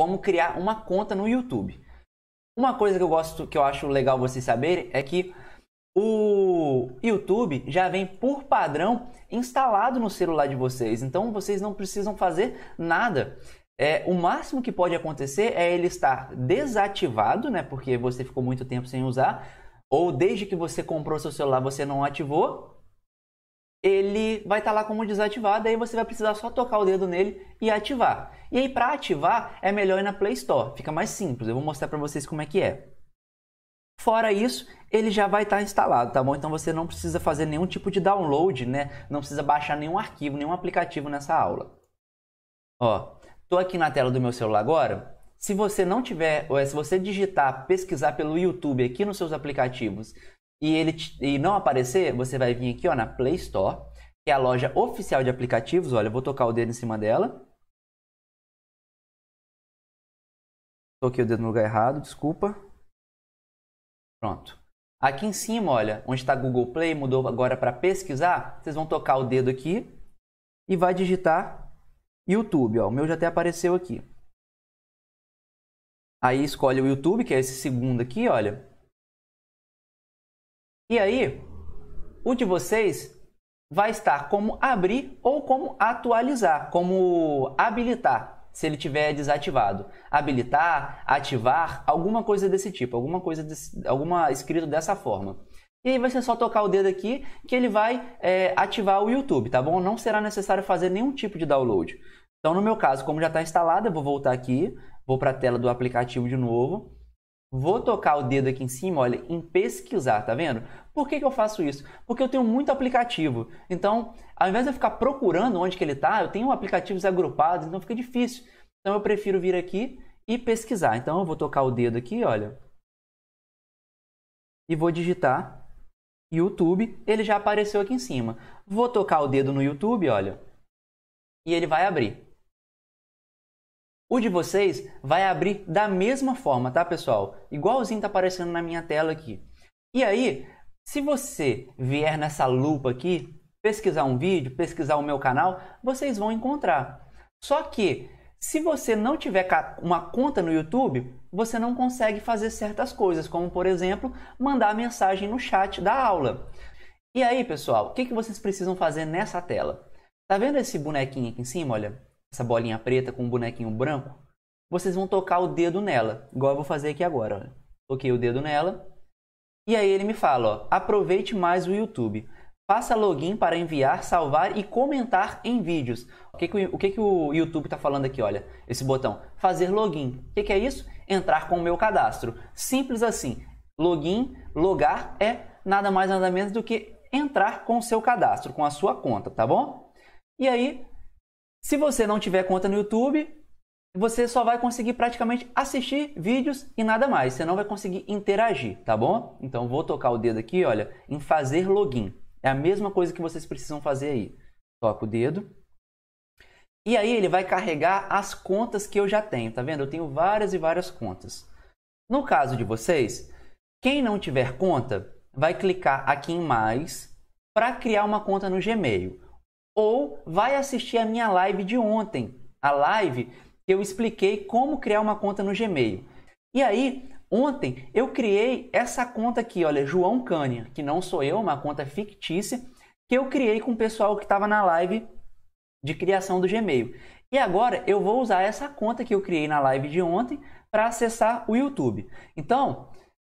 como criar uma conta no YouTube. Uma coisa que eu gosto, que eu acho legal vocês saberem é que o YouTube já vem por padrão instalado no celular de vocês, então vocês não precisam fazer nada. É, o máximo que pode acontecer é ele estar desativado, né? Porque você ficou muito tempo sem usar, ou desde que você comprou seu celular você não ativou, ele vai estar tá lá como desativado, aí você vai precisar só tocar o dedo nele e ativar. E aí para ativar é melhor ir na Play Store, fica mais simples. Eu vou mostrar para vocês como é que é. Fora isso, ele já vai estar tá instalado, tá bom? Então você não precisa fazer nenhum tipo de download, né? Não precisa baixar nenhum arquivo, nenhum aplicativo nessa aula. Ó, tô aqui na tela do meu celular agora. Se você não tiver, ou é, se você digitar, pesquisar pelo YouTube aqui nos seus aplicativos, e ele e não aparecer, você vai vir aqui ó, na Play Store, que é a loja oficial de aplicativos. Olha, eu vou tocar o dedo em cima dela. Toquei o dedo no lugar errado, desculpa. Pronto. Aqui em cima, olha, onde está Google Play, mudou agora para pesquisar. Vocês vão tocar o dedo aqui e vai digitar YouTube. Ó. O meu já até apareceu aqui. Aí escolhe o YouTube, que é esse segundo aqui, olha. E aí, o de vocês vai estar como abrir ou como atualizar, como habilitar, se ele tiver desativado. Habilitar, ativar, alguma coisa desse tipo, alguma coisa desse, alguma escrito dessa forma. E aí vai ser só tocar o dedo aqui que ele vai é, ativar o YouTube, tá bom? Não será necessário fazer nenhum tipo de download. Então, no meu caso, como já está instalado, eu vou voltar aqui, vou para a tela do aplicativo de novo Vou tocar o dedo aqui em cima, olha, em pesquisar, tá vendo? Por que, que eu faço isso? Porque eu tenho muito aplicativo. Então, ao invés de eu ficar procurando onde que ele está, eu tenho aplicativos agrupados, então fica difícil. Então, eu prefiro vir aqui e pesquisar. Então, eu vou tocar o dedo aqui, olha. E vou digitar YouTube. Ele já apareceu aqui em cima. Vou tocar o dedo no YouTube, olha. E ele vai abrir. O de vocês vai abrir da mesma forma, tá, pessoal? Igualzinho tá aparecendo na minha tela aqui. E aí, se você vier nessa lupa aqui, pesquisar um vídeo, pesquisar o meu canal, vocês vão encontrar. Só que se você não tiver uma conta no YouTube, você não consegue fazer certas coisas, como por exemplo, mandar mensagem no chat da aula. E aí, pessoal, o que, que vocês precisam fazer nessa tela? Tá vendo esse bonequinho aqui em cima? Olha, essa bolinha preta com um bonequinho branco, vocês vão tocar o dedo nela, igual eu vou fazer aqui agora. Ó. Toquei o dedo nela. E aí ele me fala, ó, aproveite mais o YouTube. Faça login para enviar, salvar e comentar em vídeos. O que, que, o, que, que o YouTube está falando aqui? Olha, esse botão. Fazer login. O que, que é isso? Entrar com o meu cadastro. Simples assim. Login, logar é nada mais nada menos do que entrar com o seu cadastro, com a sua conta, tá bom? E aí se você não tiver conta no YouTube, você só vai conseguir praticamente assistir vídeos e nada mais. Você não vai conseguir interagir, tá bom? Então vou tocar o dedo aqui, olha, em fazer login. É a mesma coisa que vocês precisam fazer aí. Toca o dedo. E aí ele vai carregar as contas que eu já tenho, tá vendo? Eu tenho várias e várias contas. No caso de vocês, quem não tiver conta, vai clicar aqui em mais para criar uma conta no Gmail ou vai assistir a minha live de ontem, a live que eu expliquei como criar uma conta no Gmail. E aí, ontem eu criei essa conta aqui, olha, João Cânia, que não sou eu, é uma conta fictícia, que eu criei com o pessoal que estava na live de criação do Gmail. E agora eu vou usar essa conta que eu criei na live de ontem para acessar o YouTube. Então,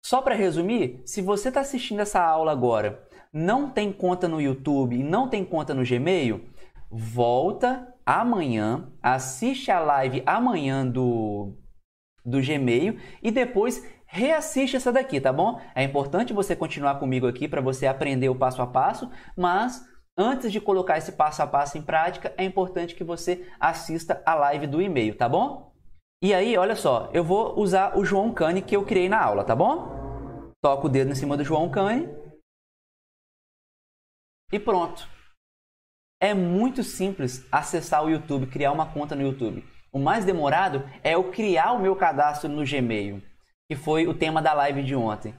só para resumir, se você está assistindo essa aula agora não tem conta no YouTube e não tem conta no Gmail, volta amanhã, assiste a live amanhã do, do Gmail e depois reassiste essa daqui, tá bom? É importante você continuar comigo aqui para você aprender o passo a passo, mas antes de colocar esse passo a passo em prática, é importante que você assista a live do e-mail, tá bom? E aí, olha só, eu vou usar o João Cane que eu criei na aula, tá bom? Toca o dedo em cima do João Cane. E pronto. É muito simples acessar o YouTube, criar uma conta no YouTube. O mais demorado é eu criar o meu cadastro no Gmail, que foi o tema da live de ontem.